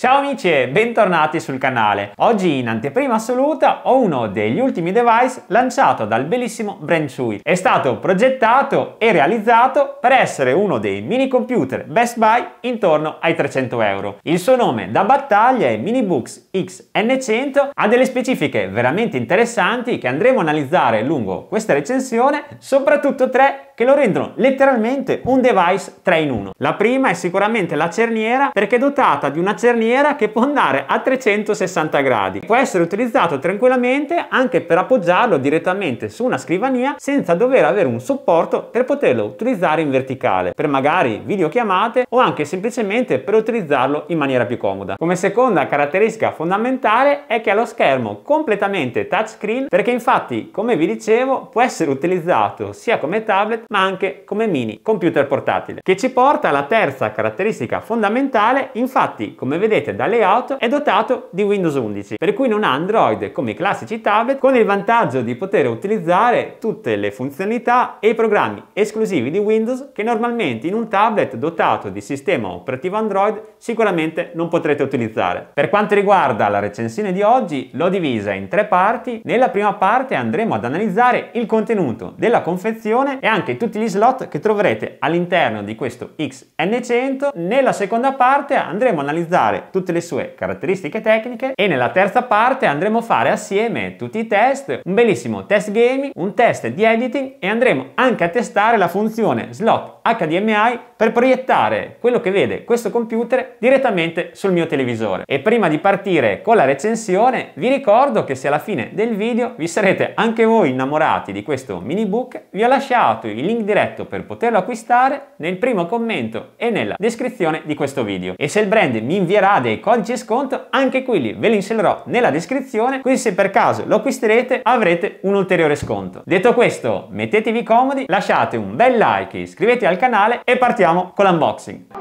Ciao amici e bentornati sul canale. Oggi in anteprima assoluta ho uno degli ultimi device lanciato dal bellissimo brand È stato progettato e realizzato per essere uno dei mini computer Best Buy intorno ai 300 euro. Il suo nome da battaglia è Minibooks XN100, ha delle specifiche veramente interessanti che andremo a analizzare lungo questa recensione, soprattutto tre che lo rendono letteralmente un device 3 in 1. La prima è sicuramente la cerniera perché è dotata di una cerniera maniera che può andare a 360 gradi. Può essere utilizzato tranquillamente anche per appoggiarlo direttamente su una scrivania senza dover avere un supporto per poterlo utilizzare in verticale, per magari videochiamate o anche semplicemente per utilizzarlo in maniera più comoda. Come seconda caratteristica fondamentale è che ha lo schermo completamente touchscreen perché infatti, come vi dicevo, può essere utilizzato sia come tablet ma anche come mini computer portatile, che ci porta alla terza caratteristica fondamentale, infatti, come vedete vedete da layout è dotato di Windows 11, per cui non ha Android come i classici tablet, con il vantaggio di poter utilizzare tutte le funzionalità e i programmi esclusivi di Windows che normalmente in un tablet dotato di sistema operativo Android sicuramente non potrete utilizzare. Per quanto riguarda la recensione di oggi, l'ho divisa in tre parti. Nella prima parte andremo ad analizzare il contenuto della confezione e anche tutti gli slot che troverete all'interno di questo XN100. Nella seconda parte andremo ad analizzare tutte le sue caratteristiche tecniche e nella terza parte andremo a fare assieme tutti i test, un bellissimo test gaming, un test di editing e andremo anche a testare la funzione slot HDMI per proiettare quello che vede questo computer direttamente sul mio televisore. E prima di partire con la recensione vi ricordo che se alla fine del video vi sarete anche voi innamorati di questo mini book vi ho lasciato il link diretto per poterlo acquistare nel primo commento e nella descrizione di questo video. E se il brand mi invierà dei e codici sconto anche quelli ve li inserirò nella descrizione così se per caso lo acquisterete avrete un ulteriore sconto. Detto questo mettetevi comodi, lasciate un bel like, iscrivetevi al canale e partiamo con l'unboxing.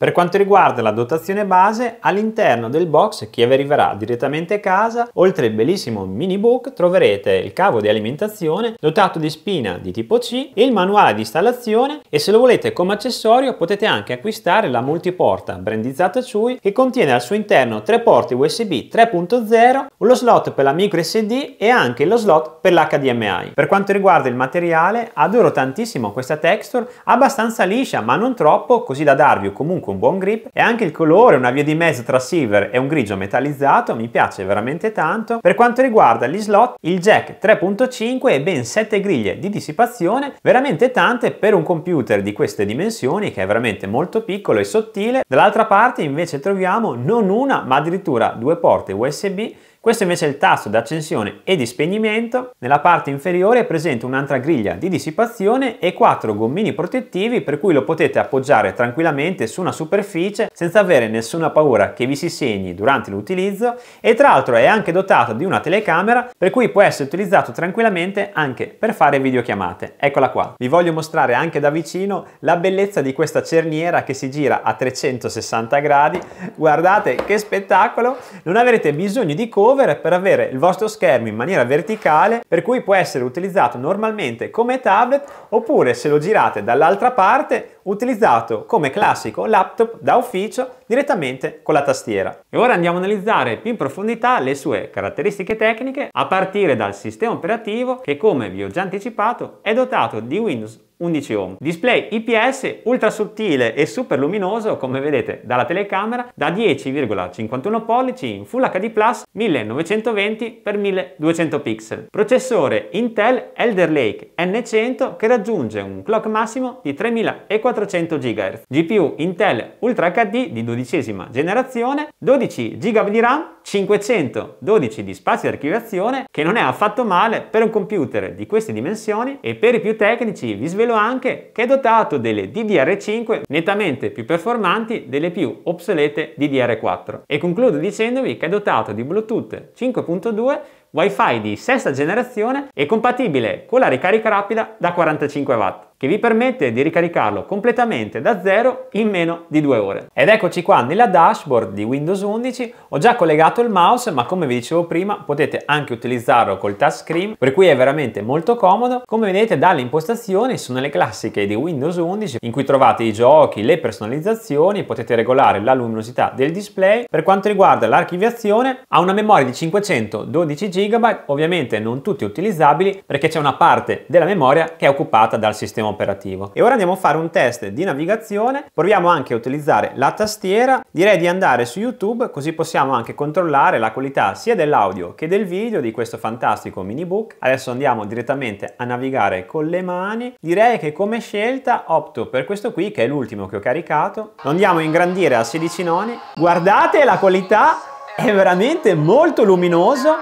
Per quanto riguarda la dotazione base, all'interno del box che vi arriverà direttamente a casa, oltre il bellissimo mini book, troverete il cavo di alimentazione dotato di spina di tipo C, e il manuale di installazione e se lo volete come accessorio potete anche acquistare la multiporta brandizzata Chui che contiene al suo interno tre porte USB 3.0, lo slot per la micro SD e anche lo slot per l'HDMI. Per quanto riguarda il materiale, adoro tantissimo questa texture, abbastanza liscia ma non troppo, così da darvi comunque con buon grip e anche il colore, una via di mezzo tra silver e un grigio metallizzato, mi piace veramente tanto. Per quanto riguarda gli slot, il jack 3.5 e ben 7 griglie di dissipazione, veramente tante per un computer di queste dimensioni che è veramente molto piccolo e sottile. Dall'altra parte invece troviamo non una ma addirittura due porte USB questo invece è il tasto di accensione e di spegnimento. Nella parte inferiore è presente un'altra griglia di dissipazione e quattro gommini protettivi per cui lo potete appoggiare tranquillamente su una superficie senza avere nessuna paura che vi si segni durante l'utilizzo e tra l'altro è anche dotato di una telecamera per cui può essere utilizzato tranquillamente anche per fare videochiamate. Eccola qua. Vi voglio mostrare anche da vicino la bellezza di questa cerniera che si gira a 360 gradi. Guardate che spettacolo! Non avrete bisogno di correre over per avere il vostro schermo in maniera verticale per cui può essere utilizzato normalmente come tablet oppure se lo girate dall'altra parte utilizzato come classico laptop da ufficio direttamente con la tastiera. E ora andiamo a analizzare più in profondità le sue caratteristiche tecniche a partire dal sistema operativo che come vi ho già anticipato è dotato di Windows 11 ohm. Display IPS ultra sottile e super luminoso come vedete dalla telecamera da 10,51 pollici in Full HD Plus 1920x1200 pixel. Processore Intel Elder Lake N100 che raggiunge un clock massimo di 3400 GHz. GPU Intel Ultra HD di dodicesima generazione, 12 GB di RAM, 512 di spazio di archiviazione che non è affatto male per un computer di queste dimensioni e per i più tecnici vi svelo quello anche che è dotato delle DDR5 nettamente più performanti delle più obsolete DDR4. E concludo dicendovi che è dotato di Bluetooth 5.2 Wi-Fi di sesta generazione e compatibile con la ricarica rapida da 45 watt che vi permette di ricaricarlo completamente da zero in meno di due ore. Ed eccoci qua nella dashboard di Windows 11, ho già collegato il mouse ma come vi dicevo prima potete anche utilizzarlo col touchscreen per cui è veramente molto comodo. Come vedete dalle impostazioni sono le classiche di Windows 11 in cui trovate i giochi, le personalizzazioni, potete regolare la luminosità del display. Per quanto riguarda l'archiviazione ha una memoria di 512 GB, ovviamente non tutti utilizzabili perché c'è una parte della memoria che è occupata dal sistema operativo. E ora andiamo a fare un test di navigazione, proviamo anche a utilizzare la tastiera, direi di andare su YouTube così possiamo anche controllare la qualità sia dell'audio che del video di questo fantastico mini book. Adesso andiamo direttamente a navigare con le mani, direi che come scelta opto per questo qui che è l'ultimo che ho caricato, lo andiamo a ingrandire a 16 noni, guardate la qualità è veramente molto luminoso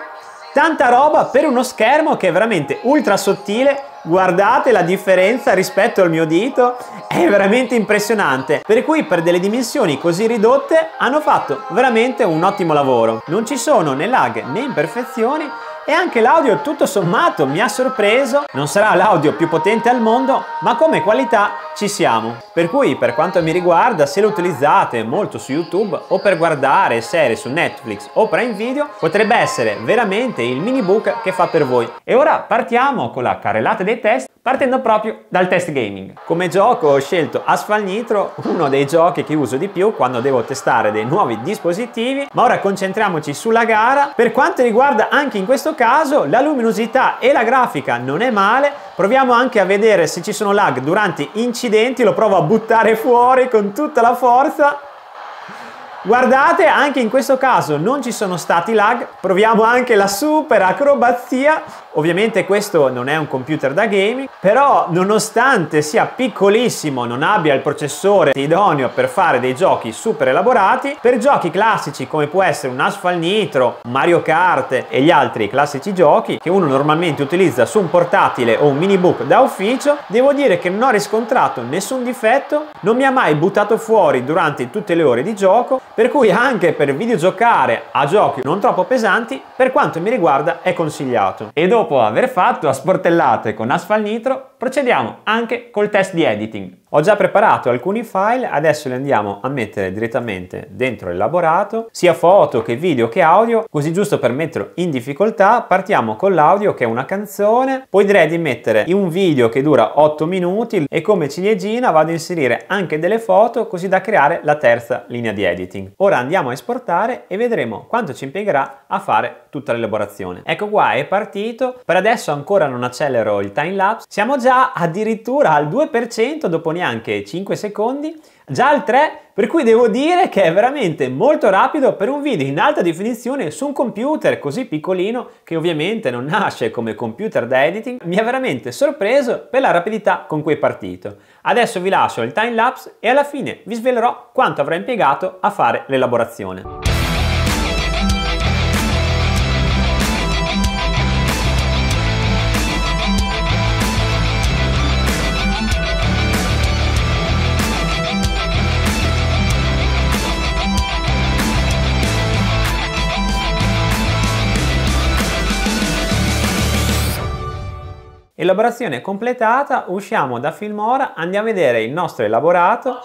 tanta roba per uno schermo che è veramente ultra sottile Guardate la differenza rispetto al mio dito, è veramente impressionante. Per cui per delle dimensioni così ridotte hanno fatto veramente un ottimo lavoro. Non ci sono né lag né imperfezioni e anche l'audio tutto sommato mi ha sorpreso, non sarà l'audio più potente al mondo ma come qualità ci siamo. Per cui per quanto mi riguarda se lo utilizzate molto su YouTube o per guardare serie su Netflix o Prime Video potrebbe essere veramente il mini book che fa per voi. E ora partiamo con la carrellata dei test partendo proprio dal test gaming. Come gioco ho scelto Asphalt Nitro, uno dei giochi che uso di più quando devo testare dei nuovi dispositivi, ma ora concentriamoci sulla gara. Per quanto riguarda anche in questo caso la luminosità e la grafica non è male, proviamo anche a vedere se ci sono lag durante incidenti, lo provo a buttare fuori con tutta la forza Guardate, anche in questo caso non ci sono stati lag, proviamo anche la super acrobazia Ovviamente questo non è un computer da gaming, però nonostante sia piccolissimo, non abbia il processore idoneo per fare dei giochi super elaborati, per giochi classici come può essere un Asphalt Nitro, Mario Kart e gli altri classici giochi che uno normalmente utilizza su un portatile o un minibook da ufficio, devo dire che non ho riscontrato nessun difetto, non mi ha mai buttato fuori durante tutte le ore di gioco, per cui anche per videogiocare a giochi non troppo pesanti, per quanto mi riguarda è consigliato. E dopo dopo aver fatto a sportellate con asfalnitro procediamo anche col test di editing. Ho già preparato alcuni file, adesso li andiamo a mettere direttamente dentro il sia foto che video che audio, così giusto per metterlo in difficoltà partiamo con l'audio che è una canzone, poi direi di mettere un video che dura 8 minuti e come ciliegina vado a inserire anche delle foto così da creare la terza linea di editing. Ora andiamo a esportare e vedremo quanto ci impiegherà a fare tutta l'elaborazione. Ecco qua è partito, per adesso ancora non accelero il time lapse, siamo già già addirittura al 2% dopo neanche 5 secondi, già al 3%, per cui devo dire che è veramente molto rapido per un video in alta definizione su un computer così piccolino che ovviamente non nasce come computer da editing, mi ha veramente sorpreso per la rapidità con cui è partito. Adesso vi lascio il time lapse e alla fine vi svelerò quanto avrà impiegato a fare l'elaborazione. Elaborazione completata, usciamo da Filmora, andiamo a vedere il nostro elaborato.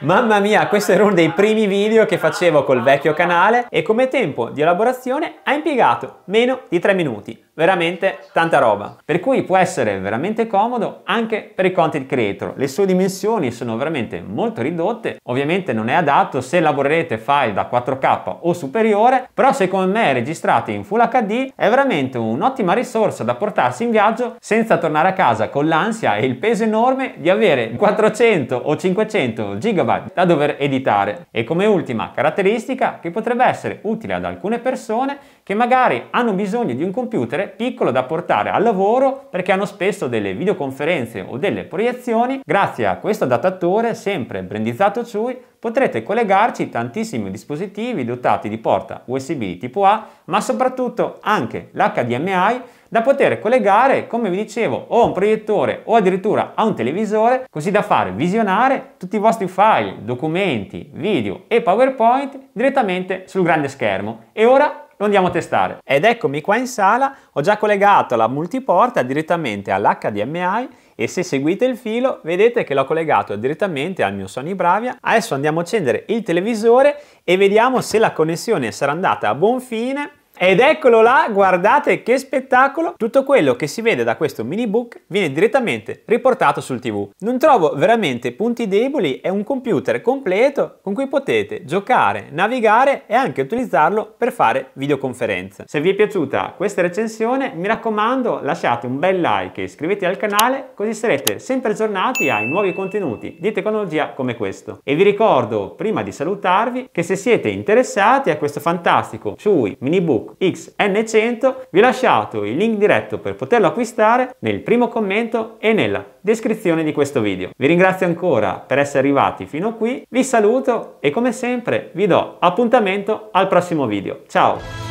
Mamma mia, questo era uno dei primi video che facevo col vecchio canale e come tempo di elaborazione ha impiegato meno di 3 minuti veramente tanta roba. Per cui può essere veramente comodo anche per i content creator. Le sue dimensioni sono veramente molto ridotte, ovviamente non è adatto se lavorerete file da 4K o superiore, però secondo me registrate in Full HD è veramente un'ottima risorsa da portarsi in viaggio senza tornare a casa con l'ansia e il peso enorme di avere 400 o 500 GB da dover editare. E come ultima caratteristica che potrebbe essere utile ad alcune persone che magari hanno bisogno di un computer piccolo da portare al lavoro perché hanno spesso delle videoconferenze o delle proiezioni. Grazie a questo adattatore, sempre brandizzato CHUI, potrete collegarci tantissimi dispositivi dotati di porta USB tipo A, ma soprattutto anche l'HDMI da poter collegare, come vi dicevo, o a un proiettore o addirittura a un televisore, così da far visionare tutti i vostri file, documenti, video e PowerPoint direttamente sul grande schermo. E ora lo andiamo a testare. Ed eccomi qua in sala, ho già collegato la multiporta direttamente all'HDMI e se seguite il filo vedete che l'ho collegato direttamente al mio Sony Bravia. Adesso andiamo a accendere il televisore e vediamo se la connessione sarà andata a buon fine ed eccolo là, guardate che spettacolo! Tutto quello che si vede da questo mini book viene direttamente riportato sul TV. Non trovo veramente punti deboli, è un computer completo con cui potete giocare, navigare e anche utilizzarlo per fare videoconferenze. Se vi è piaciuta questa recensione, mi raccomando lasciate un bel like e iscrivetevi al canale così sarete sempre aggiornati ai nuovi contenuti di tecnologia come questo. E vi ricordo, prima di salutarvi, che se siete interessati a questo fantastico sui mini book XN100. Vi ho lasciato il link diretto per poterlo acquistare nel primo commento e nella descrizione di questo video. Vi ringrazio ancora per essere arrivati fino qui, vi saluto e come sempre vi do appuntamento al prossimo video. Ciao!